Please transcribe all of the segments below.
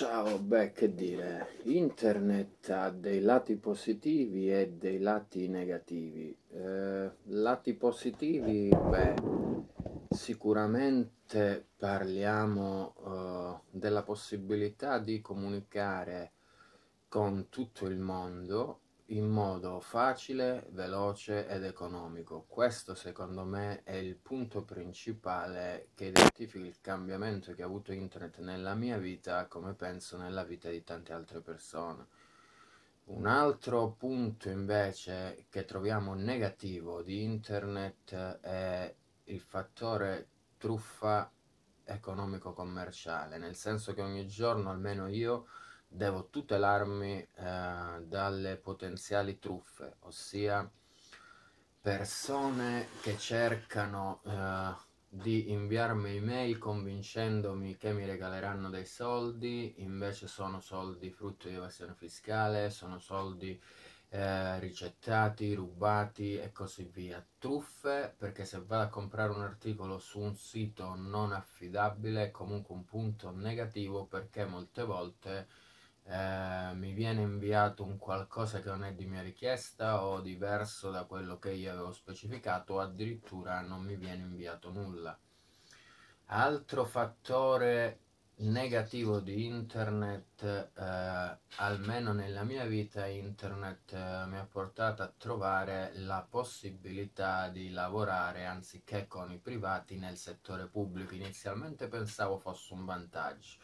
Ciao, beh, che dire, internet ha dei lati positivi e dei lati negativi. Eh, lati positivi, beh, sicuramente parliamo eh, della possibilità di comunicare con tutto il mondo in modo facile, veloce ed economico. Questo secondo me è il punto principale che identifica il cambiamento che ha avuto internet nella mia vita come penso nella vita di tante altre persone. Un altro punto invece che troviamo negativo di internet è il fattore truffa economico-commerciale, nel senso che ogni giorno almeno io devo tutelarmi eh, dalle potenziali truffe, ossia persone che cercano eh, di inviarmi email convincendomi che mi regaleranno dei soldi, invece sono soldi frutto di evasione fiscale, sono soldi eh, ricettati, rubati e così via. Truffe perché se vado a comprare un articolo su un sito non affidabile è comunque un punto negativo perché molte volte eh, mi viene inviato un qualcosa che non è di mia richiesta o diverso da quello che io avevo specificato o addirittura non mi viene inviato nulla. Altro fattore negativo di internet, eh, almeno nella mia vita, internet eh, mi ha portato a trovare la possibilità di lavorare anziché con i privati nel settore pubblico. Inizialmente pensavo fosse un vantaggio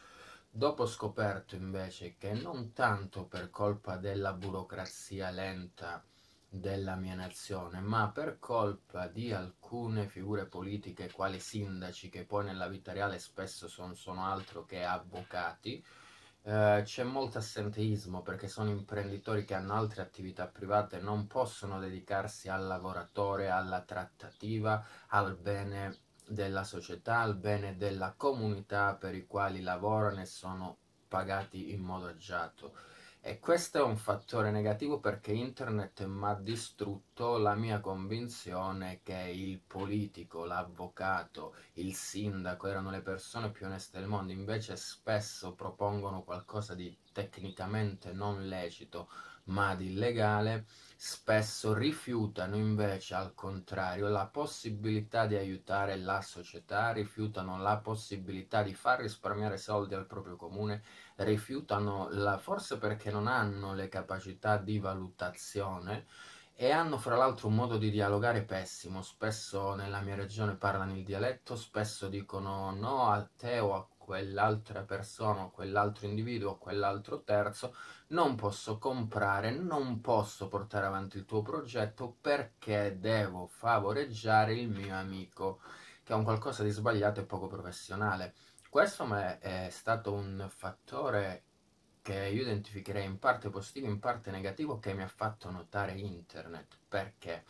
Dopo ho scoperto invece che non tanto per colpa della burocrazia lenta della mia nazione, ma per colpa di alcune figure politiche quali sindaci, che poi nella vita reale spesso son, sono altro che avvocati, eh, c'è molto assenteismo perché sono imprenditori che hanno altre attività private, non possono dedicarsi al lavoratore, alla trattativa, al bene della società, al bene della comunità per i quali lavorano e sono pagati in modo agiato. E questo è un fattore negativo perché internet mi ha distrutto la mia convinzione che il politico, l'avvocato, il sindaco erano le persone più oneste del mondo, invece spesso propongono qualcosa di tecnicamente non lecito ma di illegale, spesso rifiutano invece al contrario la possibilità di aiutare la società, rifiutano la possibilità di far risparmiare soldi al proprio comune rifiutano la, forse perché non hanno le capacità di valutazione e hanno fra l'altro un modo di dialogare pessimo, spesso nella mia regione parlano il dialetto, spesso dicono no a te o a quell'altra persona o quell'altro individuo o quell'altro terzo, non posso comprare, non posso portare avanti il tuo progetto perché devo favoreggiare il mio amico, che è un qualcosa di sbagliato e poco professionale questo ma è stato un fattore che io identificherei in parte positivo, in parte negativo, che mi ha fatto notare internet. Perché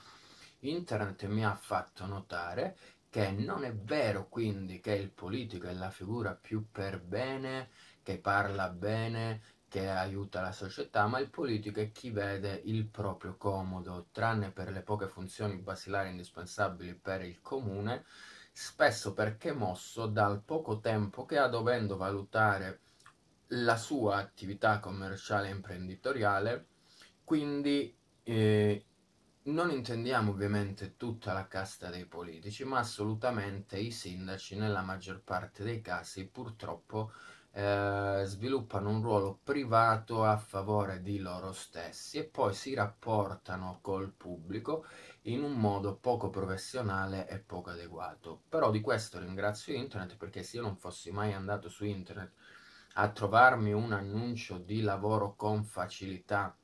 internet mi ha fatto notare che non è vero quindi che il politico è la figura più per bene, che parla bene, che aiuta la società, ma il politico è chi vede il proprio comodo, tranne per le poche funzioni basilari indispensabili per il comune, spesso perché mosso dal poco tempo che ha dovendo valutare la sua attività commerciale e imprenditoriale, quindi eh, non intendiamo ovviamente tutta la casta dei politici, ma assolutamente i sindaci nella maggior parte dei casi purtroppo eh, sviluppano un ruolo privato a favore di loro stessi e poi si rapportano col pubblico in un modo poco professionale e poco adeguato. Però di questo ringrazio internet perché se io non fossi mai andato su internet a trovarmi un annuncio di lavoro con facilità,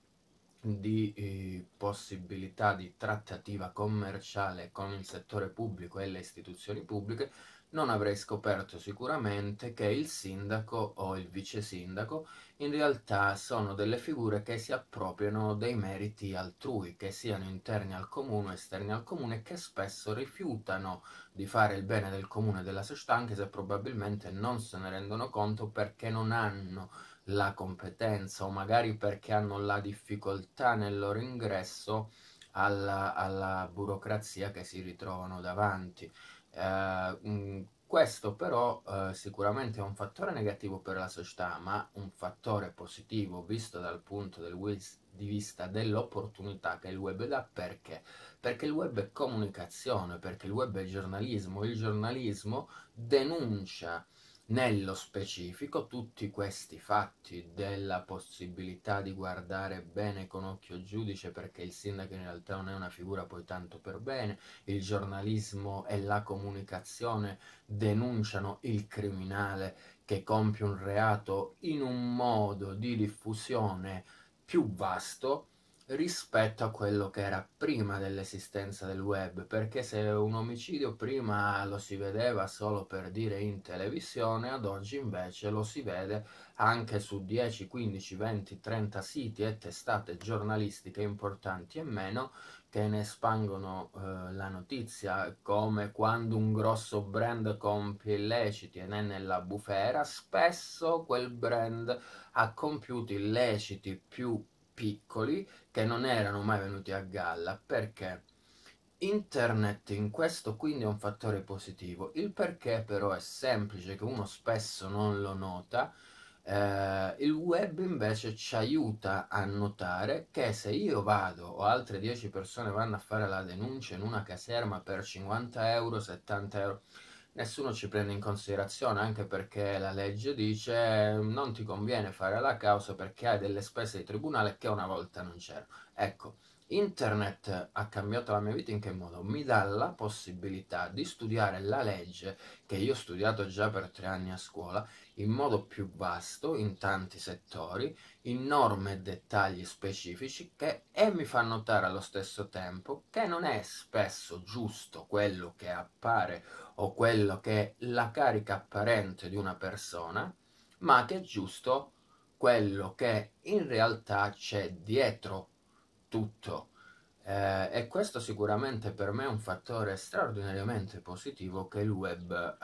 di eh, possibilità di trattativa commerciale con il settore pubblico e le istituzioni pubbliche, non avrei scoperto sicuramente che il sindaco o il vice sindaco in realtà sono delle figure che si appropriano dei meriti altrui, che siano interni al comune o esterni al comune, che spesso rifiutano di fare il bene del comune e della società, anche se probabilmente non se ne rendono conto perché non hanno la competenza o magari perché hanno la difficoltà nel loro ingresso alla, alla burocrazia che si ritrovano davanti eh, questo però eh, sicuramente è un fattore negativo per la società, ma un fattore positivo visto dal punto di vista dell'opportunità che il web dà perché? Perché il web è comunicazione, perché il web è giornalismo, il giornalismo denuncia nello specifico, tutti questi fatti della possibilità di guardare bene con occhio giudice perché il sindaco in realtà non è una figura poi tanto per bene, il giornalismo e la comunicazione denunciano il criminale che compie un reato in un modo di diffusione più vasto rispetto a quello che era prima dell'esistenza del web, perché se un omicidio prima lo si vedeva solo per dire in televisione, ad oggi invece lo si vede anche su 10, 15, 20, 30 siti e testate giornalistiche importanti e meno che ne espangono eh, la notizia, come quando un grosso brand compie illeciti e ne è nella bufera, spesso quel brand ha compiuto illeciti più piccoli che non erano mai venuti a galla perché internet in questo quindi è un fattore positivo il perché però è semplice che uno spesso non lo nota eh, il web invece ci aiuta a notare che se io vado o altre 10 persone vanno a fare la denuncia in una caserma per 50 euro 70 euro nessuno ci prende in considerazione, anche perché la legge dice non ti conviene fare la causa perché hai delle spese di tribunale che una volta non c'erano. Ecco, Internet ha cambiato la mia vita in che modo? Mi dà la possibilità di studiare la legge che io ho studiato già per tre anni a scuola in modo più vasto, in tanti settori, in norme e dettagli specifici che e mi fa notare allo stesso tempo che non è spesso giusto quello che appare o quello che è la carica apparente di una persona, ma che è giusto quello che in realtà c'è dietro tutto. Eh, e questo sicuramente per me è un fattore straordinariamente positivo che il web eh,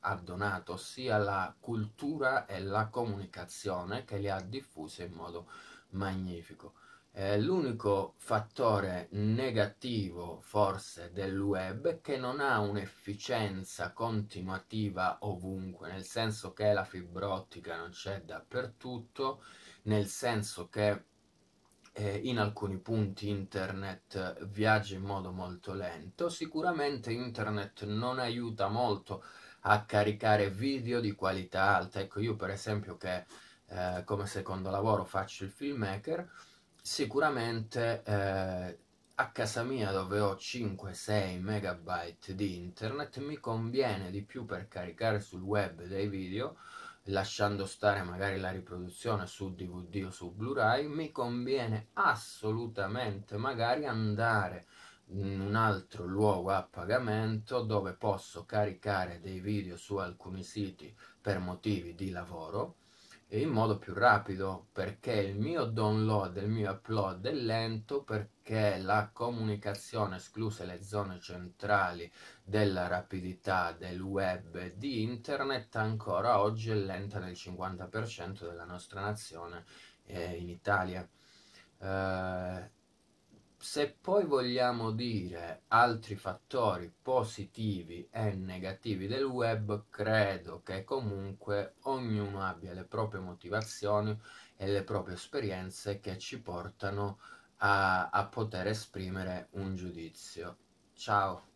ha, donato, sia la cultura e la comunicazione che li ha diffuse in modo magnifico. Eh, l'unico fattore negativo forse del web è che non ha un'efficienza continuativa ovunque, nel senso che la fibra ottica non c'è dappertutto, nel senso che eh, in alcuni punti internet viaggia in modo molto lento, sicuramente internet non aiuta molto a caricare video di qualità alta. Ecco, io per esempio che eh, come secondo lavoro faccio il filmmaker, sicuramente eh, a casa mia dove ho 5-6 megabyte di internet mi conviene di più per caricare sul web dei video lasciando stare magari la riproduzione su DVD o su Blu-ray, mi conviene assolutamente magari andare in un altro luogo a pagamento dove posso caricare dei video su alcuni siti per motivi di lavoro in modo più rapido perché il mio download e il mio upload è lento perché la comunicazione escluse le zone centrali della rapidità del web e di internet ancora oggi è lenta nel 50% della nostra nazione eh, in Italia eh, se poi vogliamo dire altri fattori positivi e negativi del web, credo che comunque ognuno abbia le proprie motivazioni e le proprie esperienze che ci portano a, a poter esprimere un giudizio. Ciao!